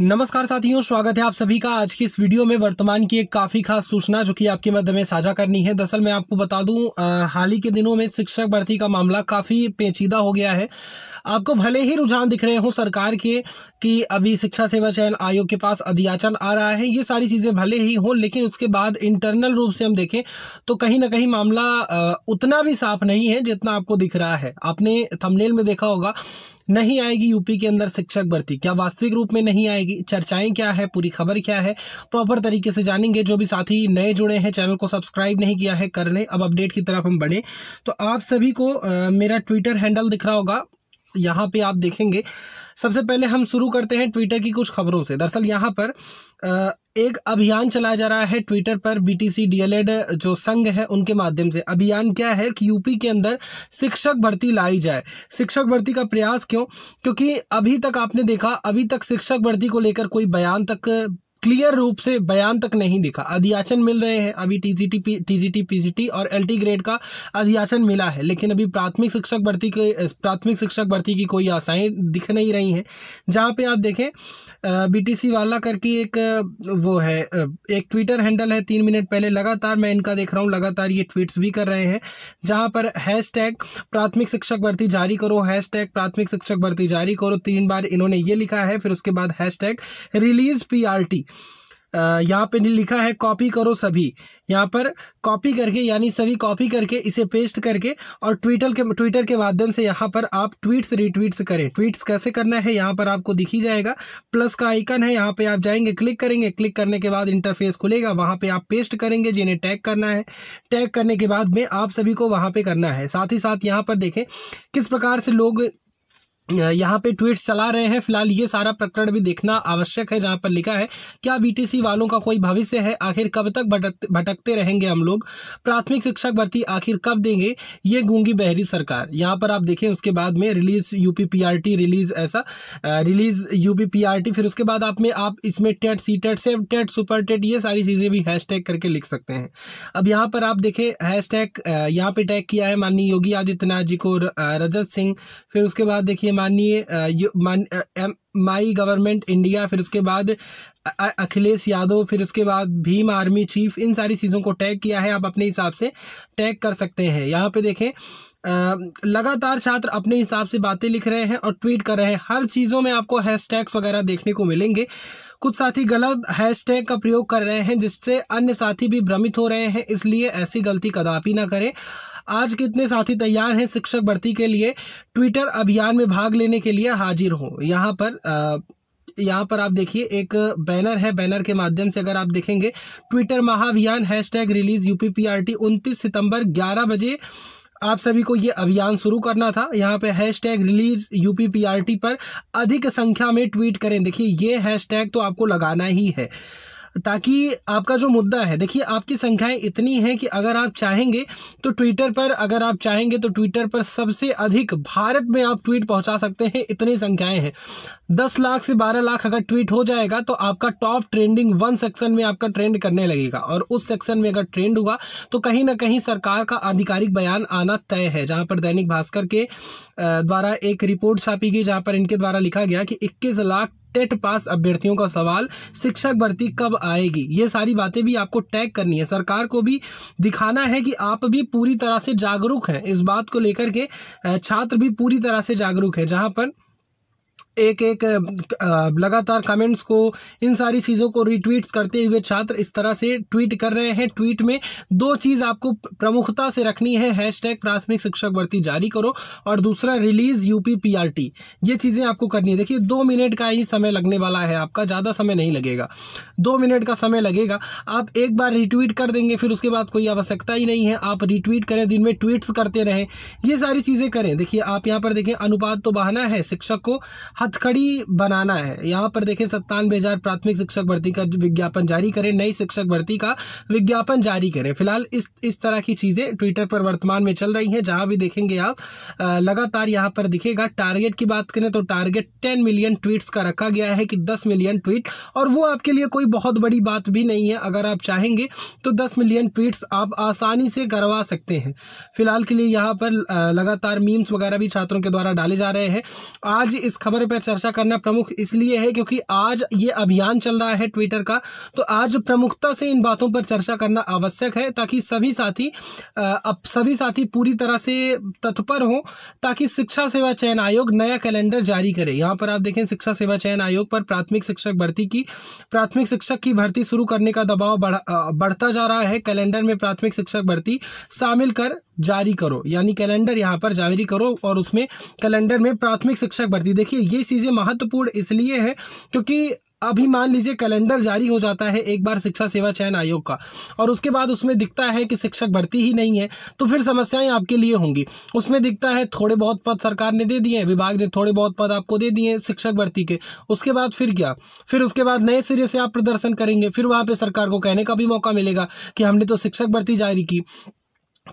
नमस्कार साथियों स्वागत है आप सभी का आज की इस वीडियो में वर्तमान की एक काफ़ी खास सूचना जो कि आपके मध्य में साझा करनी है दरअसल मैं आपको बता दूं हाल ही के दिनों में शिक्षक भर्ती का मामला काफ़ी पेचीदा हो गया है आपको भले ही रुझान दिख रहे हो सरकार के कि अभी शिक्षा सेवा चयन आयोग के पास अधियाचन आ रहा है ये सारी चीज़ें भले ही हों लेकिन उसके बाद इंटरनल रूप से हम देखें तो कहीं ना कहीं मामला उतना भी साफ नहीं है जितना आपको दिख रहा है आपने थमनेल में देखा होगा नहीं आएगी यूपी के अंदर शिक्षक भर्ती क्या वास्तविक रूप में नहीं आएगी जाएगी चर्चाएं क्या है पूरी खबर क्या है प्रॉपर तरीके से जानेंगे जो भी साथी नए जुड़े हैं चैनल को सब्सक्राइब नहीं किया है कर लें अब अपडेट की तरफ हम बढ़ें तो आप सभी को आ, मेरा ट्विटर हैंडल दिख रहा होगा यहाँ पे आप देखेंगे सबसे पहले हम शुरू करते हैं ट्विटर की कुछ खबरों से दरअसल यहाँ पर एक अभियान चलाया जा रहा है ट्विटर पर बीटीसी डीएलएड e जो संघ है उनके माध्यम से अभियान क्या है कि यूपी के अंदर शिक्षक भर्ती लाई जाए शिक्षक भर्ती का प्रयास क्यों क्योंकि अभी तक आपने देखा अभी तक शिक्षक भर्ती को लेकर कोई बयान तक क्लियर रूप से बयान तक नहीं दिखा अधियाचन मिल रहे हैं अभी टीजीटी टीजीटी पीजीटी और एलटी ग्रेड का अधियाचन मिला है लेकिन अभी प्राथमिक शिक्षक भर्ती के प्राथमिक शिक्षक भर्ती की कोई आशाएं दिख नहीं रही हैं जहाँ पे आप देखें बीटीसी वाला करके एक वो है एक ट्विटर हैंडल है तीन मिनट पहले लगातार मैं इनका देख रहा हूँ लगातार ये ट्वीट्स भी कर रहे हैं जहाँ पर हैश प्राथमिक शिक्षक भर्ती जारी करो हैश प्राथमिक शिक्षक भर्ती जारी करो तीन बार इन्होंने ये लिखा है फिर उसके बाद हैश रिलीज पी यहाँ पे लिखा है कॉपी करो सभी यहाँ पर कॉपी करके यानी सभी कॉपी करके इसे पेस्ट करके और ट्विटर के ट्विटर के माध्यम से यहाँ पर आप ट्वीट्स रीट्वीट्स करें ट्वीट्स कैसे करना है यहाँ पर आपको दिखी जाएगा प्लस का आइकन है यहाँ पे आप जाएंगे क्लिक करेंगे क्लिक करने के बाद इंटरफेस खुलेगा वहाँ पे आप पेस्ट करेंगे जिन्हें टैग करना है टैग करने के बाद में आप सभी को वहाँ पर करना है साथ ही साथ यहाँ पर देखें किस प्रकार से लोग यहाँ पे ट्वीट चला रहे हैं फिलहाल ये सारा प्रकरण भी देखना आवश्यक है जहाँ पर लिखा है क्या बीटीसी वालों का कोई भविष्य है आखिर कब तक भटक भटकते रहेंगे हम लोग प्राथमिक शिक्षक भर्ती आखिर कब देंगे ये गूंगी बहरी सरकार यहाँ पर आप देखें उसके बाद में रिलीज यूपीपीआरटी रिलीज ऐसा रिलीज यूपीपीआरटी फिर उसके बाद आप में आप इसमें टेट सी टेट से टेट सुपर टेट ये सारी चीज़ें भी हैश करके लिख सकते हैं अब यहाँ पर आप देखें हैश टैग यहाँ टैग किया है माननीय योगी आदित्यनाथ जी को रजत सिंह फिर उसके बाद देखिए माननीय माई गवर्नमेंट इंडिया फिर उसके बाद अखिलेश यादव फिर उसके बाद भीम आर्मी चीफ इन सारी चीज़ों को टैग किया है आप अपने हिसाब से टैग कर सकते हैं यहाँ पे देखें लगातार छात्र अपने हिसाब से बातें लिख रहे हैं और ट्वीट कर रहे हैं हर चीज़ों में आपको हैशटैग्स वगैरह देखने को मिलेंगे कुछ साथी गलत हैशटैग का प्रयोग कर रहे हैं जिससे अन्य साथी भी भ्रमित हो रहे हैं इसलिए ऐसी गलती कदापि ना करें आज कितने साथी तैयार हैं शिक्षक भर्ती के लिए ट्विटर अभियान में भाग लेने के लिए हाजिर हो यहाँ पर यहाँ पर आप देखिए एक बैनर है बैनर के माध्यम से अगर आप देखेंगे ट्विटर महाअभियान hashtag release U P P R T उनतीस सितंबर ग्यारह बजे आप सभी को ये अभियान शुरू करना था यहाँ पे hashtag release U P P R T पर अधिक संख्या में ट्वीट करें देखिए ये हैश टैग तो आपको लगाना ही है ताकि आपका जो मुद्दा है देखिए आपकी संख्याएं इतनी हैं कि अगर आप चाहेंगे तो ट्विटर पर अगर आप चाहेंगे तो ट्विटर पर सबसे अधिक भारत में आप ट्वीट पहुंचा सकते हैं इतनी संख्याएं हैं दस लाख से बारह लाख अगर ट्वीट हो जाएगा तो आपका टॉप ट्रेंडिंग वन सेक्शन में आपका ट्रेंड करने लगेगा और उस सेक्शन में अगर ट्रेंड हुआ तो कहीं ना कहीं सरकार का आधिकारिक बयान आना तय है जहां पर दैनिक भास्कर के द्वारा एक रिपोर्ट छापी गई जहां पर इनके द्वारा लिखा गया कि इक्कीस लाख टेट पास अभ्यर्थियों का सवाल शिक्षक भर्ती कब आएगी ये सारी बातें भी आपको टैग करनी है सरकार को भी दिखाना है कि आप भी पूरी तरह से जागरूक हैं इस बात को लेकर के छात्र भी पूरी तरह से जागरूक है जहाँ पर एक एक लगातार कमेंट्स को इन सारी चीज़ों को रीट्वीट्स करते हुए छात्र इस तरह से ट्वीट कर रहे हैं ट्वीट में दो चीज़ आपको प्रमुखता से रखनी है टैग प्राथमिक शिक्षक भर्ती जारी करो और दूसरा रिलीज़ आर टी ये चीज़ें आपको करनी है देखिए दो मिनट का ही समय लगने वाला है आपका ज़्यादा समय नहीं लगेगा दो मिनट का समय लगेगा आप एक बार रिट्वीट कर देंगे फिर उसके बाद कोई आवश्यकता ही नहीं है आप रिट्वीट करें दिन में ट्वीट्स करते रहें ये सारी चीज़ें करें देखिए आप यहाँ पर देखें अनुपात तो बहाना है शिक्षक को हथकड़ी बनाना है यहाँ पर देखें सत्तानवे हज़ार प्राथमिक शिक्षक भर्ती का विज्ञापन जारी करें नई शिक्षक भर्ती का विज्ञापन जारी करें फिलहाल इस इस तरह की चीज़ें ट्विटर पर वर्तमान में चल रही हैं जहाँ भी देखेंगे आप लगातार यहाँ पर दिखेगा टारगेट की बात करें तो टारगेट टेन मिलियन ट्वीट्स का रखा गया है कि दस मिलियन ट्वीट और वो आपके लिए कोई बहुत बड़ी बात भी नहीं है अगर आप चाहेंगे तो दस मिलियन ट्वीट्स आप आसानी से करवा सकते हैं फिलहाल के लिए यहाँ पर लगातार मीम्स वगैरह भी छात्रों के द्वारा डाले जा रहे हैं आज इस खबर पर पर चर्चा करना प्रमुख इसलिए है क्योंकि आज ये अभियान चल रहा है ट्विटर का तो आज प्रमुखता से इन बातों पर चर्चा करना आवश्यक है ताकि सभी साथी अब सभी साथी पूरी तरह से तत्पर हों ताकि शिक्षा सेवा चयन आयोग नया कैलेंडर जारी करे यहाँ पर आप देखें शिक्षा सेवा चयन आयोग पर प्राथमिक शिक्षक भर्ती की प्राथमिक शिक्षक की भर्ती शुरू करने का दबाव बढ़, बढ़ता जा रहा है कैलेंडर में प्राथमिक शिक्षक भर्ती शामिल कर जारी करो यानी कैलेंडर यहाँ पर जारी करो और उसमें कैलेंडर में प्राथमिक शिक्षक भर्ती देखिए ये सारी चीज़ें महत्वपूर्ण इसलिए हैं क्योंकि अभी मान लीजिए कैलेंडर जारी हो जाता है एक बार शिक्षा सेवा चयन आयोग का और उसके बाद उसमें दिखता है कि शिक्षक भर्ती ही नहीं है तो फिर समस्याएं आपके लिए होंगी उसमें दिखता है थोड़े बहुत पद सरकार ने दे दिए विभाग ने थोड़े बहुत पद आपको दे दिए शिक्षक भर्ती के उसके बाद फिर क्या फिर उसके बाद नए सिरे से आप प्रदर्शन करेंगे फिर वहाँ पर सरकार को कहने का भी मौका मिलेगा कि हमने तो शिक्षक भर्ती जारी की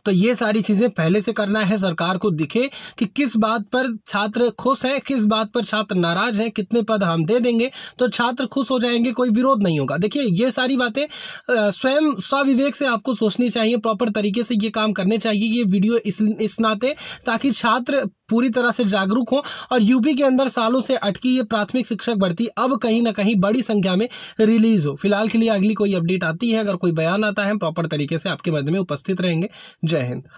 तो ये सारी चीज़ें पहले से करना है सरकार को दिखे कि किस बात पर छात्र खुश हैं किस बात पर छात्र नाराज हैं कितने पद हम दे देंगे तो छात्र खुश हो जाएंगे कोई विरोध नहीं होगा देखिए ये सारी बातें स्वयं स्विवेक से आपको सोचनी चाहिए प्रॉपर तरीके से ये काम करने चाहिए ये वीडियो इस, इस नाते ताकि छात्र पूरी तरह से जागरूक हो और यूपी के अंदर सालों से अटकी ये प्राथमिक शिक्षक भर्ती अब कहीं ना कहीं बड़ी संख्या में रिलीज हो फिलहाल के लिए अगली कोई अपडेट आती है अगर कोई बयान आता है प्रॉपर तरीके से आपके मध्य में उपस्थित रहेंगे जय हिंद